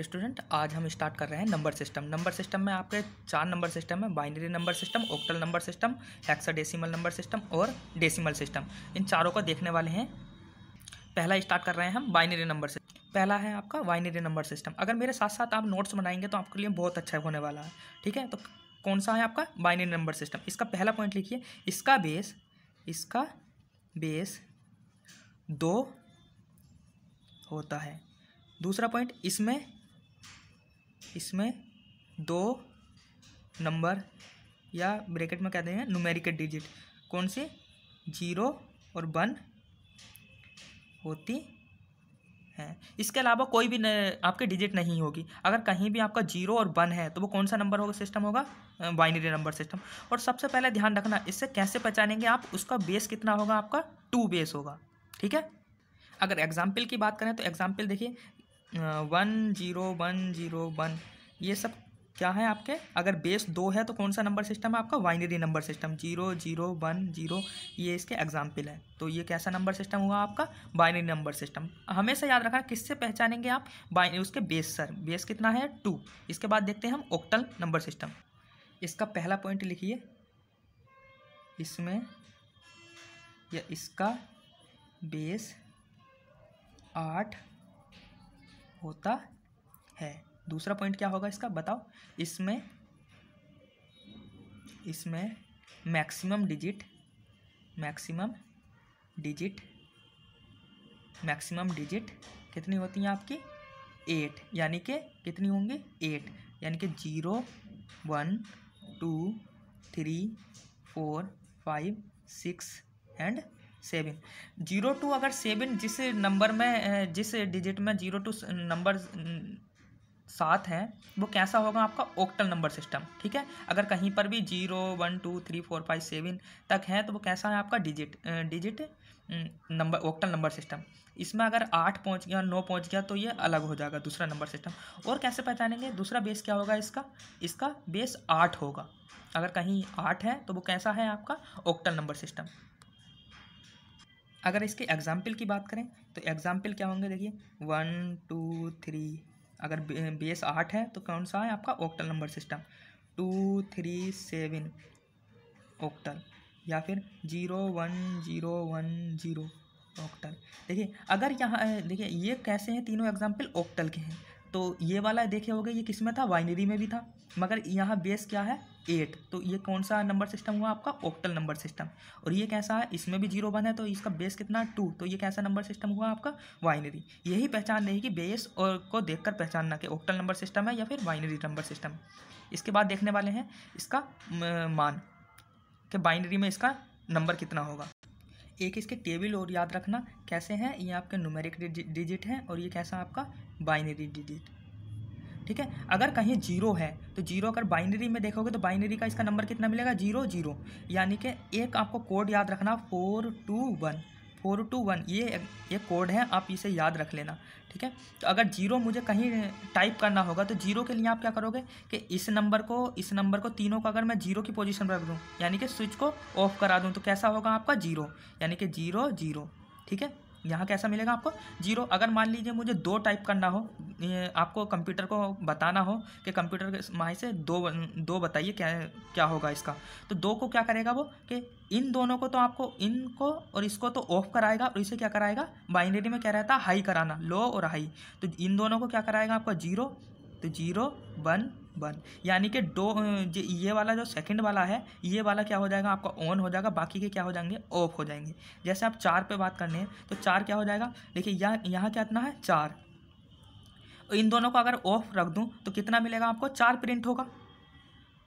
dear student आज हम start कर रहे हैं नंबर सिस्टम नंबर सिस्टम में आपके चार नंबर सिस्टम है binary number system octal number system hexadecimal number system और डेसिमल सिस्टम इन चारों को देखने वाले हैं पहला स्टार्ट कर रहे हैं हम बाइनरी नंबर सिस्टम पहला है आपका बाइनरी नंबर सिस्टम अगर मेरे साथ साथ आप नोट्स बनाएंगे तो आपके लिए बहुत अच्छा होने वाला है ठीक है तो कौन सा है आपका बाइनरी नंबर सिस्टम इसका पहला पॉइंट लिखिए इसका बेस इसका बेस दो होता है दूसरा पॉइंट इसमें इसमें दो नंबर या ब्रैकेट में क्या देंगे न्यूमेरिकल डिजिट कौन से जीरो और वन होती हैं इसके अलावा कोई भी आपके डिजिट नहीं होगी अगर कहीं भी आपका जीरो और वन है तो वो कौन सा नंबर होगा सिस्टम होगा बाइनरी नंबर सिस्टम और सबसे पहले ध्यान रखना इससे कैसे पहचानेंगे आप उसका बेस कितना होगा आपका टू बेस होगा ठीक है अगर एग्जाम्पल की बात करें तो एग्जाम्पल देखिए one zero one zero one ये सब क्या है आपके अगर बेस दो है तो कौन सा नंबर सिस्टम है आपका binary number system zero zero one zero ये इसके एग्जाम्पल है तो ये कैसा नंबर सिस्टम हुआ आपका बाइनरी नंबर सिस्टम हमेशा याद रखना किससे पहचानेंगे आप बाइनरी उसके बेस सर बेस कितना है टू इसके बाद देखते हैं हम ओक्टल नंबर सिस्टम इसका पहला पॉइंट लिखिए इसमें या इसका बेस आठ होता है दूसरा पॉइंट क्या होगा इसका बताओ इसमें इसमें maximum digit maximum digit maximum digit कितनी होती हैं आपकी एट यानी कि कितनी होंगी एट यानी कि zero one two three four five six and seven zero to अगर सेवन जिस नंबर में जिस डिजिट में जीरो टू नंबर सात है वो कैसा होगा आपका ओक्टल नंबर सिस्टम ठीक है अगर कहीं पर भी zero one two three four five seven तक है तो वो कैसा है आपका digit digit number octal number system इसमें अगर आठ पहुंच गया नौ पहुंच गया तो ये अलग हो जाएगा दूसरा नंबर सिस्टम और कैसे पहचानेंगे दूसरा बेस क्या होगा इसका इसका बेस आठ होगा अगर कहीं आठ है तो वो कैसा है आपका ओक्टल नंबर सिस्टम अगर इसके एग्जाम्पल की बात करें तो एग्जाम्पल क्या होंगे देखिए वन टू थ्री अगर बेस आठ है तो कौन सा है आपका octal number system two three seven octal या फिर zero one zero one zero octal देखिए अगर यहाँ देखिए ये कैसे हैं तीनों एग्जाम्पल ऑक्टल के हैं तो ये वाला देखे होगे ये किस में था वाइनरी में भी था मगर यहाँ बेस क्या है एट तो ये कौन सा नंबर सिस्टम हुआ आपका ओक्टल नंबर सिस्टम और ये कैसा है इसमें भी जीरो वन है तो इसका बेस कितना टू तो ये कैसा नंबर सिस्टम हुआ आपका वाइनरी यही पहचान नहीं कि बेस और को देखकर पहचानना कि ओक्टल नंबर सिस्टम है या फिर वाइनरी नंबर सिस्टम इसके बाद देखने वाले हैं इसका मान कि बाइनरी में इसका नंबर कितना होगा एक इसके टेबल और याद रखना कैसे हैं ये आपके नुमेरिक डिजिट हैं और ये कैसा आपका बाइनरी डिजिट ठीक है अगर कहीं जीरो है तो जीरो अगर बाइनरी में देखोगे तो बाइनरी का इसका नंबर कितना मिलेगा जीरो जीरो यानी कि एक आपको कोड याद रखना four two one four two one ये ये कोड है आप इसे याद रख लेना ठीक है तो अगर जीरो मुझे कहीं टाइप करना होगा तो जीरो के लिए आप क्या करोगे कि इस नंबर को इस नंबर को तीनों को अगर मैं जीरो की पोजीशन पर रख दूँ यानी कि स्विच को ऑफ करा दूँ तो कैसा होगा आपका जीरो यानी कि जीरो जीरो ठीक है यहाँ कैसा मिलेगा आपको जीरो अगर मान लीजिए मुझे दो टाइप करना हो आपको कंप्यूटर को बताना हो कि कंप्यूटर के माह से दो दो बताइए क्या क्या होगा इसका तो दो को क्या करेगा वो कि इन दोनों को तो आपको इनको और इसको तो ऑफ कराएगा और इसे क्या कराएगा बाइनरी में क्या रहता है हाई कराना लो और हाई तो इन दोनों को क्या कराएगा आपका जीरो तो जीरो वन वन यानी कि दो जो ये वाला जो सेकंड वाला है ये वाला क्या हो जाएगा आपका ऑन हो जाएगा बाकी के क्या हो जाएंगे ऑफ हो जाएंगे जैसे आप चार पे बात करने हैं तो चार क्या हो जाएगा देखिए यहाँ यहाँ क्या इतना है चार इन दोनों को अगर ऑफ रख दूँ तो कितना मिलेगा आपको चार प्रिंट होगा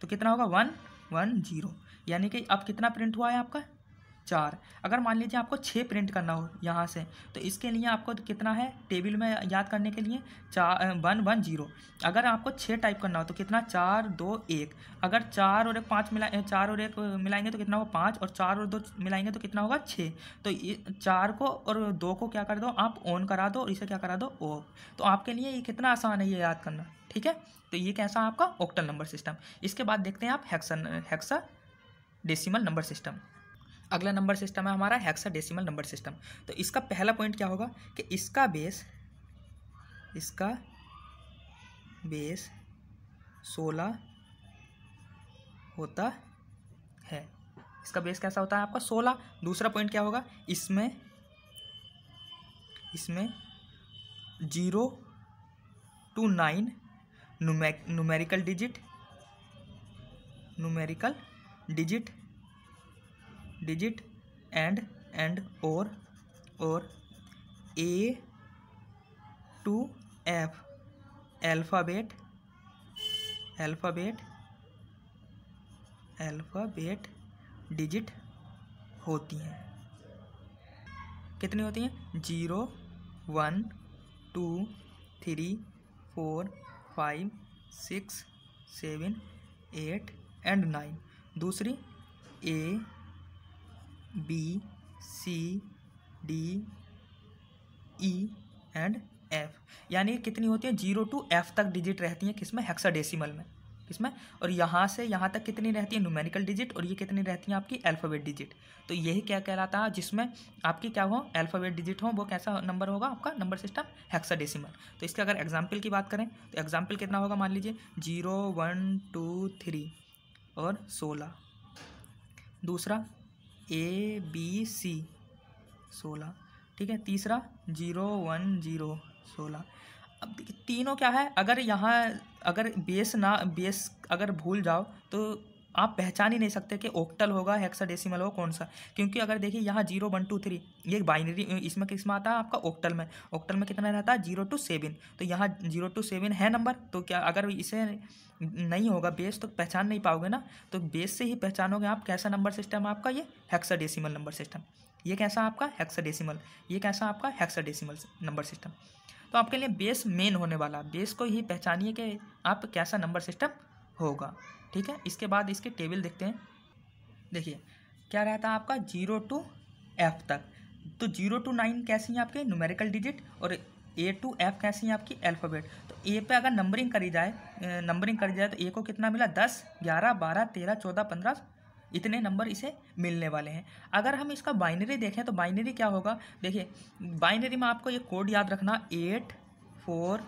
तो कितना होगा वन वन जीरो यानी कि अब कितना प्रिंट हुआ है आपका चार अगर मान लीजिए आपको छः प्रिंट करना हो यहाँ से तो इसके लिए आपको कितना है टेबल में याद करने के लिए चार वन वन जीरो अगर आपको छः टाइप करना हो तो कितना चार दो एक अगर चार और एक पाँच मिला चार और एक मिलाएंगे तो कितना होगा पाँच और चार और दो मिलाएंगे तो कितना होगा छः तो चार को और दो को क्या कर दो आप ऑन करा दो और इसे क्या करा दो ऑफ तो आपके लिए ये कितना आसान है ये याद करना ठीक है तो ये कैसा आपका ऑक्टल नंबर सिस्टम इसके बाद देखते हैं आप हेक्सन हेक्सा डेसीमल नंबर सिस्टम अगला नंबर सिस्टम है हमारा हेक्सा डेसीमल नंबर सिस्टम तो इसका पहला पॉइंट क्या होगा कि इसका बेस इसका बेस सोलह होता है इसका बेस कैसा होता है आपका सोलह दूसरा पॉइंट क्या होगा इसमें इसमें zero to nine numerical digit numerical digit digit and and और और A to F alphabet alphabet alphabet digit होती हैं कितनी होती हैं zero one two three four five six seven eight and nine दूसरी A B C D E and F यानी कितनी होती है जीरो टू एफ तक डिजिट रहती हैं किसमें हेक्साडेसिमल में किसमें और यहाँ से यहाँ तक कितनी रहती है न्यूमेरिकल डिजिट और ये कितनी रहती हैं आपकी अल्फ़ाबेट डिजिट तो यही क्या कहलाता है जिसमें आपकी क्या हो अल्फ़ाबेट डिजिट हो वो कैसा नंबर होगा आपका नंबर सिस्टम हेक्साडेसिमल तो इसके अगर एग्जाम्पल की बात करें तो एग्जाम्पल कितना होगा मान लीजिए जीरो वन टू थ्री और सोलह दूसरा ए बी सी सोलह ठीक है तीसरा जीरो वन जीरो सोलह अब देखिए तीनों क्या है अगर यहाँ अगर बेस ना बेस अगर भूल जाओ तो आप पहचान ही नहीं सकते कि ओक्टल होगा हेक्साडेसिमल होगा कौन सा क्योंकि अगर देखिए यहाँ जीरो वन टू थ्री ये बाइनरी इसमें किस में आता है आपका ओक्टल में ओक्टल में कितना रहता है जीरो टू सेवन तो यहाँ जीरो टू सेवन है नंबर तो क्या अगर इसे नहीं होगा बेस तो पहचान नहीं पाओगे ना तो बेस से ही पहचानोगे आप कैसा नंबर सिस्टम है आपका ये हेक्साडेसिमल नंबर सिस्टम ये कैसा आपका हेक्साडेसिमल ये कैसा आपका हेक्साडेसिमल नंबर सिस्टम तो आपके लिए बेस मेन होने वाला बेस को ही पहचानिए कि आप कैसा नंबर सिस्टम होगा ठीक है इसके बाद इसके टेबल देखते हैं देखिए क्या रहता है आपका जीरो टू एफ तक तो जीरो टू नाइन कैसी हैं आपके न्यूमेरिकल डिजिट और ए टू एफ कैसी हैं आपकी अल्फ़ाबेट तो ए पे अगर नंबरिंग करी जाए नंबरिंग करी जाए तो ए को कितना मिला दस ग्यारह बारह तेरह चौदह पंद्रह इतने नंबर इसे मिलने वाले हैं अगर हम इसका बाइनरी देखें तो बाइनरी क्या होगा देखिए बाइनरी में आपको ये कोड याद रखना एट फोर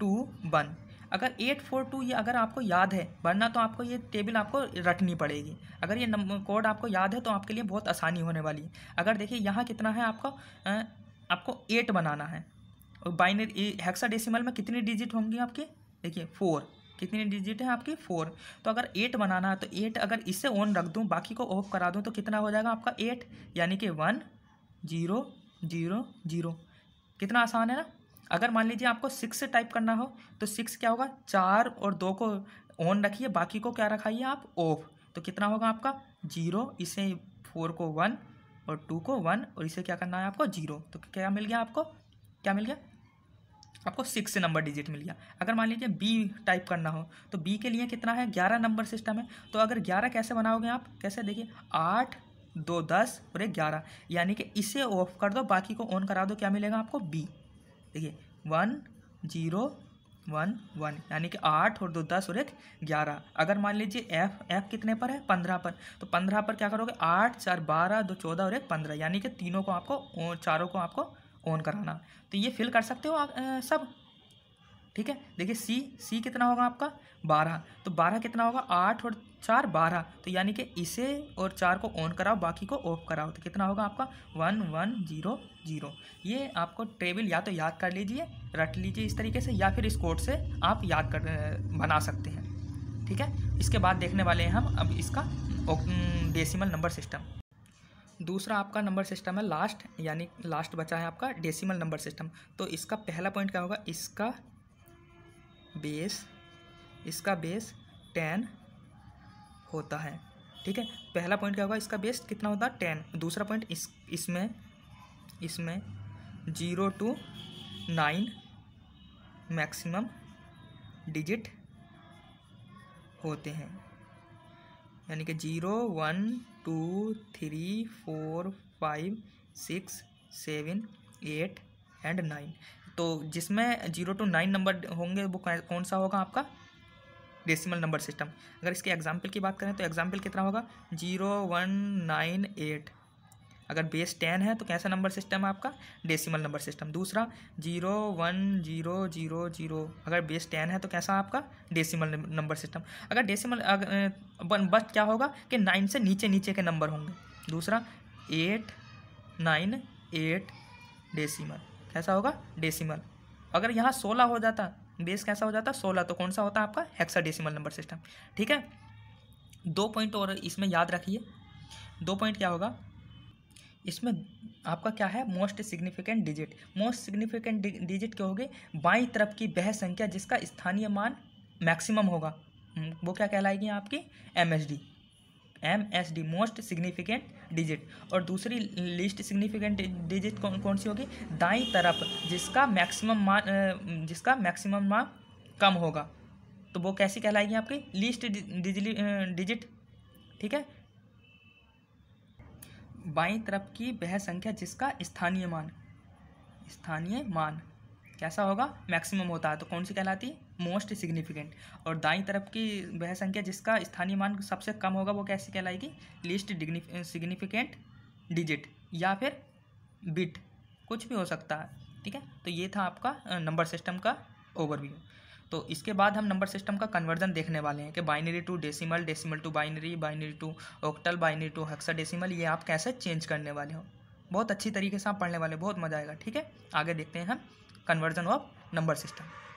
टू वन अगर एट फोर टू ये अगर आपको याद है वरना तो आपको ये टेबल आपको रटनी पड़ेगी अगर ये कोड आपको याद है तो आपके लिए बहुत आसानी होने वाली है अगर देखिए यहाँ कितना है आपको आपको एट बनाना है और बाइनरी हेक्सा डेसिमल में कितनी डिजिट होंगी आपकी देखिए फोर कितनी डिजिट है आपकी फोर तो अगर एट बनाना है तो एट अगर इसे ऑन रख दूँ बाकी को ऑफ करा दूँ तो कितना हो जाएगा आपका एट यानी कि वन जीरो जीरो जीरो कितना आसान है ना अगर मान लीजिए आपको सिक्स से टाइप करना हो तो सिक्स क्या होगा चार और दो को ऑन रखिए बाकी को क्या रखाइए आप ऑफ तो कितना होगा आपका जीरो इसे फोर को वन और टू को वन और इसे क्या करना है आपको जीरो तो क्या मिल गया आपको क्या मिल गया आपको सिक्स नंबर डिजिट मिल गया अगर मान लीजिए बी टाइप करना हो तो बी के लिए कितना है ग्यारह नंबर सिस्टम है तो अगर ग्यारह कैसे बनाओगे आप कैसे देखिए आठ दो दस और एक ग्यारह यानी कि इसे ऑफ कर दो बाकी को ऑन करा दो क्या मिलेगा आपको बी देखिए वन जीरो वन वन यानी कि आठ और दो दस और एक ग्यारह अगर मान लीजिए एफ एफ कितने पर है पंद्रह पर तो पंद्रह पर क्या करोगे आठ चार बारह दो चौदह और एक पंद्रह यानी कि तीनों को आपको चारों को आपको ऑन कराना तो ये फिल कर सकते हो आप सब ठीक है देखिए सी सी कितना होगा आपका बारह तो बारह कितना होगा आठ और चार बारह तो यानी कि इसे और चार को ऑन कराओ बाकी को ऑफ कराओ तो कितना होगा आपका वन वन जीरो जीरो ये आपको टेबल या तो याद कर लीजिए रट लीजिए इस तरीके से या फिर इस कोड से आप याद कर बना सकते हैं ठीक है इसके बाद देखने वाले हैं हम अब इसका डेसिमल नंबर सिस्टम दूसरा आपका नंबर सिस्टम है लास्ट यानी लास्ट बचा है आपका डेसिमल नंबर सिस्टम तो इसका पहला पॉइंट क्या होगा इसका बेस इसका बेस टेन होता है ठीक है पहला पॉइंट क्या होगा इसका बेस कितना होता है टेन दूसरा पॉइंट इस इसमें इसमें zero to nine maximum digit होते हैं यानी कि zero one two three four five six seven eight and nine तो जिसमें जीरो टू नाइन नंबर होंगे वो कौन सा होगा आपका डेसिमल नंबर सिस्टम अगर इसके एग्जाम्पल की बात करें तो एग्जाम्पल कितना होगा जीरो वन नाइन एट अगर बेस टेन है तो कैसा नंबर सिस्टम है आपका डेसिमल नंबर सिस्टम दूसरा zero one zero zero zero अगर बेस टेन है तो कैसा आपका डेसिमल नंबर सिस्टम अगर डेसिमल बस क्या होगा कि नाइन से नीचे नीचे के नंबर होंगे दूसरा एट नाइन एट डेसिमल कैसा होगा डेसिमल अगर यहाँ सोलह हो जाता बेस कैसा हो जाता है सोलह तो कौन सा होता है आपका हेक्सा नंबर सिस्टम ठीक है दो पॉइंट और इसमें याद रखिए दो पॉइंट क्या होगा इसमें आपका क्या है most significant digit most significant digit क्या होगी बाई तरफ की वह संख्या जिसका स्थानीय मान मैक्सिमम होगा हम्म, वो क्या कहलाएगी आपकी M S D M S D most significant digit और दूसरी लिस्ट सिग्निफिकेंट डिजिट कौन कौन सी होगी दाई तरफ जिसका मैक्सिमम मान जिसका मैक्सिमम मान कम होगा तो वो कैसी कहलाएगी आपकी लिस्ट डिजिट ठीक है बाई तरफ की वह संख्या जिसका स्थानीय मान स्थानीय मान कैसा होगा मैक्सिमम होता है तो कौन सी कहलाती है मोस्ट सिग्निफिकेंट और दाई तरफ की वह संख्या जिसका स्थानीय मान सबसे कम होगा वो कैसे कहलाएगी लिस्ट सिग्निफिकेंट डिजिट या फिर बिट कुछ भी हो सकता है ठीक है तो ये था आपका नंबर सिस्टम का ओवरव्यू तो इसके बाद हम नंबर सिस्टम का कन्वर्जन देखने वाले हैं कि binary to decimal decimal to binary binary to octal binary to hexadecimal ये आप कैसे चेंज करने वाले हो बहुत अच्छी तरीके से आप पढ़ने वाले बहुत मज़ा आएगा ठीक है आगे देखते हैं हम कन्वर्जन ऑफ नंबर सिस्टम